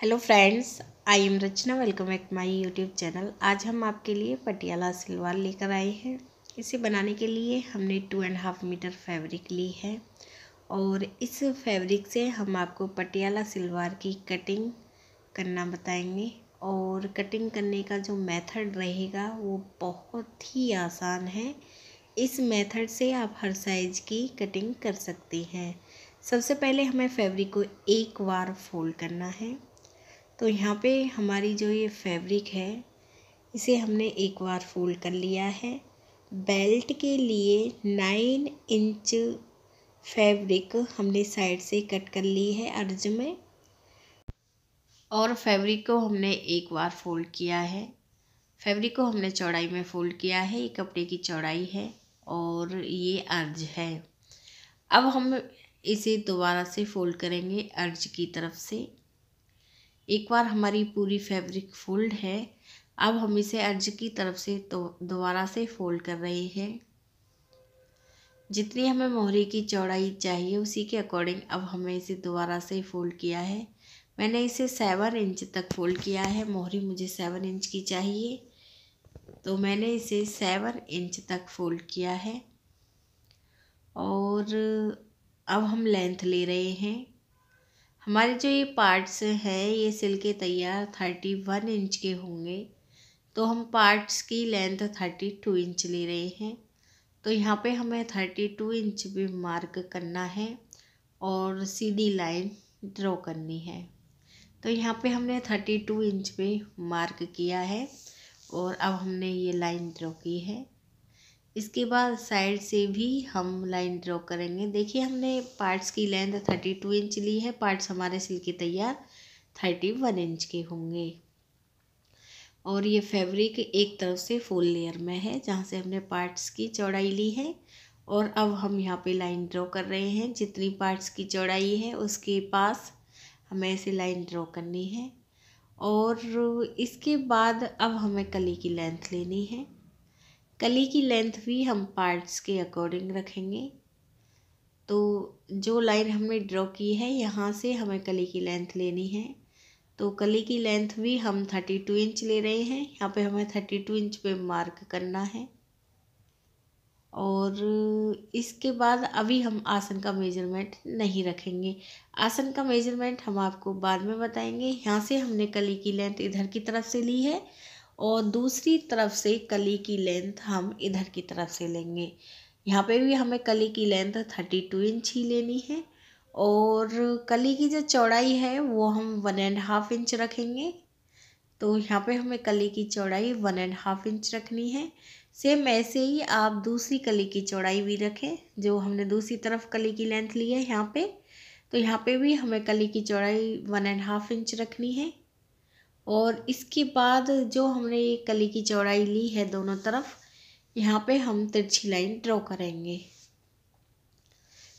hello friends I am Rachna welcome back my YouTube channel आज हम आपके लिए पटियाला सलवार लेकर आए हैं इसे बनाने के लिए हमने two and half metre fabric ली है और इस फैब्रिक से हम आपको पटियाला सलवार की कटिंग करना बताएंगे और कटिंग करने का जो मेथड रहेगा वो बहुत ही आसान है इस मेथड से आप हर साइज़ की कटिंग कर सकती हैं सबसे पहले हमें फैब्रिक को एक बार फोल्ड करना है तो यहाँ पे हमारी जो ये फैब्रिक है इसे हमने एक बार फोल्ड कर लिया है बेल्ट के लिए नाइन इंच फैब्रिक हमने साइड से कट कर ली है अर्ज में और फैब्रिक को हमने एक बार फोल्ड किया है फैब्रिक को हमने चौड़ाई में फोल्ड किया है ये कपड़े की चौड़ाई है और ये अर्ज है अब हम इसे दोबारा से फोल्ड करेंगे अर्ज की तरफ से एक बार हमारी पूरी फैब्रिक फोल्ड है अब हम इसे अर्ज की तरफ से तो दोबारा से फोल्ड कर रहे हैं जितनी हमें मोहरी की चौड़ाई चाहिए उसी के अकॉर्डिंग अब हमें इसे दोबारा से फोल्ड किया है मैंने इसे सेवन इंच तक फोल्ड किया है मोहरी मुझे सेवन इंच की चाहिए तो मैंने इसे सेवन इंच तक फोल्ड किया है और अब हम लेंथ ले रहे हैं हमारे जो ये पार्ट्स हैं ये सिल के तैयार थर्टी वन इंच के होंगे तो हम पार्ट्स की लेंथ थर्टी टू इंच ले रहे हैं तो यहाँ पे हमें थर्टी टू इंच भी मार्क करना है और सीधी लाइन ड्रॉ करनी है तो यहाँ पे हमने थर्टी टू इंच पे मार्क किया है और अब हमने ये लाइन ड्रॉ की है इसके बाद साइड से भी हम लाइन ड्रॉ करेंगे देखिए हमने पार्ट्स की लेंथ थर्टी टू इंच ली है पार्ट्स हमारे सिल के तैयार थर्टी वन इंच के होंगे और ये फैब्रिक एक तरफ से फुल लेयर में है जहाँ से हमने पार्ट्स की चौड़ाई ली है और अब हम यहाँ पे लाइन ड्रॉ कर रहे हैं जितनी पार्ट्स की चौड़ाई है उसके पास हमें ऐसे लाइन ड्रॉ करनी है और इसके बाद अब हमें कली की लेंथ लेनी है कली की लेंथ भी हम पार्ट्स के अकॉर्डिंग रखेंगे तो जो लाइन हमने ड्रॉ की है यहाँ से हमें कली की लेंथ लेनी है तो कली की लेंथ भी हम थर्टी टू इंच ले रहे हैं यहाँ पे हमें थर्टी टू इंच पे मार्क करना है और इसके बाद अभी हम आसन का मेजरमेंट नहीं रखेंगे आसन का मेजरमेंट हम आपको बाद में बताएंगे यहाँ से हमने कली की लेंथ इधर की तरफ से ली है और दूसरी तरफ से कली की लेंथ हम इधर की तरफ से लेंगे यहाँ पे भी हमें कली की लेंथ थर्टी टू इंच ही लेनी है और कली की जो चौड़ाई है वो हम वन एंड हाफ इंच रखेंगे तो यहाँ पे हमें कली की चौड़ाई वन एंड हाफ इंच रखनी है सेम ऐसे ही आप दूसरी कली की चौड़ाई भी रखें जो हमने दूसरी तरफ कली की लेंथ ली है यहाँ पे तो यहाँ पे भी हमें कली की चौड़ाई वन एंड हाफ इंच रखनी है और इसके बाद जो हमने ये कली की चौड़ाई ली है दोनों तरफ यहाँ पे हम तिरछी लाइन ड्रॉ करेंगे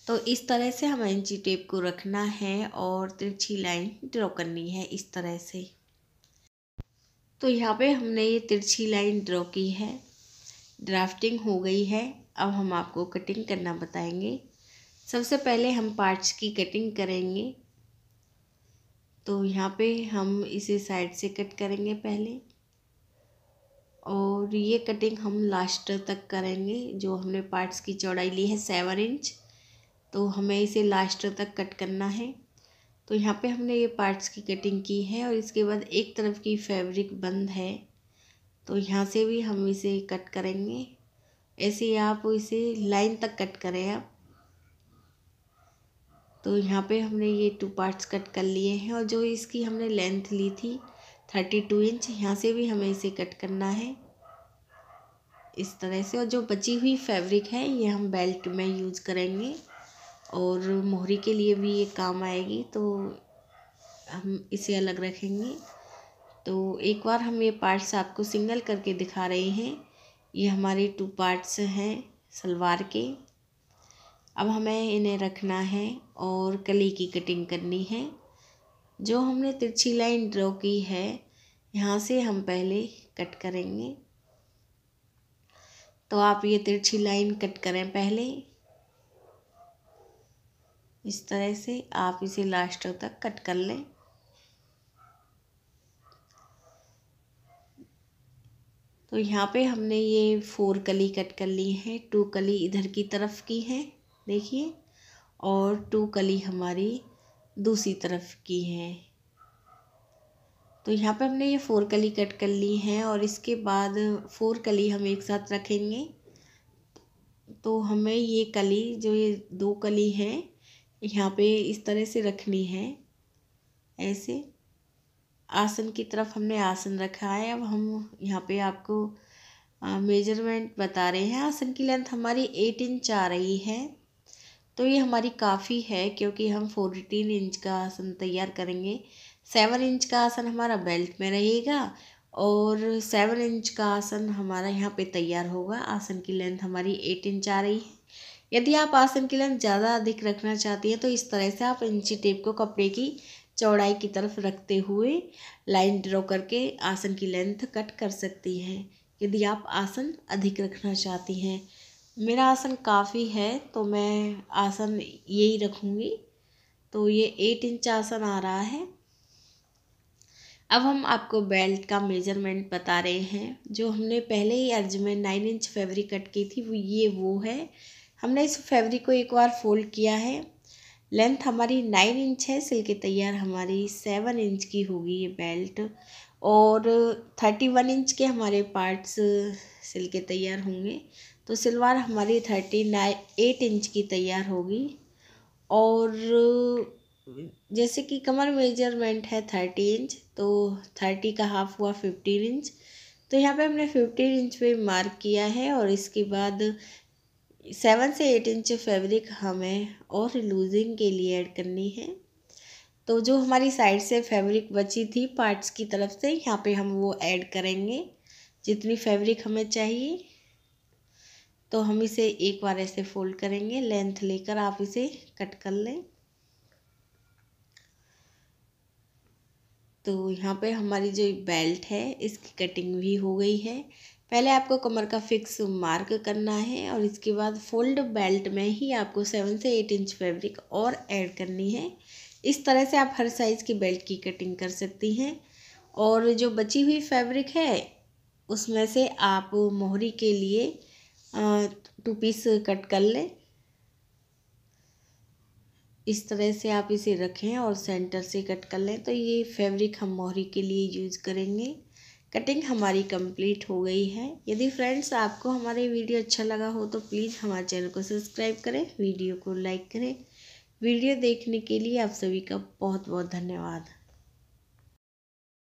तो इस तरह से हमें इंची टेप को रखना है और तिरछी लाइन ड्रॉ करनी है इस तरह से तो यहाँ पे हमने ये तिरछी लाइन ड्रॉ की है ड्राफ्टिंग हो गई है अब हम आपको कटिंग करना बताएंगे सबसे पहले हम पार्ट्स की कटिंग करेंगे तो यहाँ पे हम इसे साइड से कट करेंगे पहले और ये कटिंग हम लास्ट तक करेंगे जो हमने पार्ट्स की चौड़ाई ली है सेवन इंच तो हमें इसे लास्ट तक कट करना है तो यहाँ पे हमने ये पार्ट्स की कटिंग की है और इसके बाद एक तरफ की फैब्रिक बंद है तो यहाँ से भी हम इसे कट करेंगे ऐसे आप इसे लाइन तक कट करें आप तो यहाँ पे हमने ये टू पार्ट्स कट कर लिए हैं और जो इसकी हमने लेंथ ली थी थर्टी टू इंच यहाँ से भी हमें इसे कट करना है इस तरह से और जो बची हुई फैब्रिक है ये हम बेल्ट में यूज़ करेंगे और मोहरी के लिए भी ये काम आएगी तो हम इसे अलग रखेंगे तो एक बार हम ये पार्ट्स आपको सिंगल करके दिखा रहे हैं ये हमारे टू पार्ट्स हैं सलवार के अब हमें इन्हें रखना है और कली की कटिंग करनी है जो हमने तिरछी लाइन ड्रॉ की है यहाँ से हम पहले कट करेंगे तो आप ये तिरछी लाइन कट करें पहले इस तरह से आप इसे लास्ट तक कट कर लें तो यहाँ पे हमने ये फोर कली कट कर ली है टू कली इधर की तरफ की है देखिए और टू कली हमारी दूसरी तरफ की है तो यहाँ पे हमने ये फोर कली कट कर ली है और इसके बाद फोर कली हम एक साथ रखेंगे तो हमें ये कली जो ये दो कली है यहाँ पे इस तरह से रखनी है ऐसे आसन की तरफ हमने आसन रखा है अब हम यहाँ पे आपको मेजरमेंट बता रहे हैं आसन की लेंथ हमारी एट इंच आ रही है तो ये हमारी काफ़ी है क्योंकि हम फोर्टीन इंच का आसन तैयार करेंगे सेवन इंच का आसन हमारा बेल्ट में रहेगा और सेवन इंच का आसन हमारा यहाँ पे तैयार होगा आसन की लेंथ हमारी एट इंच आ रही है यदि आप आसन की लेंथ ज़्यादा अधिक रखना चाहती हैं तो इस तरह से आप इंची टेप को कपड़े की चौड़ाई की तरफ रखते हुए लाइन ड्रॉ करके आसन की लेंथ कट कर सकती हैं यदि आप आसन अधिक रखना चाहती हैं मेरा आसन काफ़ी है तो मैं आसन यही रखूँगी तो ये एट इंच आसन आ रहा है अब हम आपको बेल्ट का मेजरमेंट बता रहे हैं जो हमने पहले ही अर्ज में नाइन इंच फैब्रिक कट की थी वो ये वो है हमने इस फैब्रिक को एक बार फोल्ड किया है लेंथ हमारी नाइन इंच है सिल के तैयार हमारी सेवन इंच की होगी ये बेल्ट और थर्टी वन इंच के हमारे पार्ट्स सिल के तैयार होंगे तो सलवार हमारी थर्टी नाइन एट इंच की तैयार होगी और जैसे कि कमर मेजरमेंट है थर्टी इंच तो थर्टी का हाफ हुआ फिफ्टीन इंच तो यहाँ पे हमने फिफ्टीन इंच पे मार्क किया है और इसके बाद सेवन से एट इंच फैब्रिक हमें और लूजिंग के लिए ऐड करनी है तो जो हमारी साइड से फैब्रिक बची थी पार्ट्स की तरफ से यहाँ पे हम वो ऐड करेंगे जितनी फैब्रिक हमें चाहिए तो हम इसे एक बार ऐसे फोल्ड करेंगे लेंथ लेकर आप इसे कट कर लें तो यहाँ पे हमारी जो बेल्ट है इसकी कटिंग भी हो गई है पहले आपको कमर का फिक्स मार्क करना है और इसके बाद फोल्ड बेल्ट में ही आपको सेवन से एट इंच फैब्रिक और ऐड करनी है इस तरह से आप हर साइज़ की बेल्ट की कटिंग कर सकती हैं और जो बची हुई फैब्रिक है उसमें से आप मोहरी के लिए टू पीस कट कर लें इस तरह से आप इसे रखें और सेंटर से कट कर लें तो ये फैब्रिक हम मोहरी के लिए यूज करेंगे कटिंग हमारी कंप्लीट हो गई है यदि फ्रेंड्स आपको हमारे वीडियो अच्छा लगा हो तो प्लीज़ हमारे चैनल को सब्सक्राइब करें वीडियो को लाइक करें वीडियो देखने के लिए आप सभी का बहुत बहुत धन्यवाद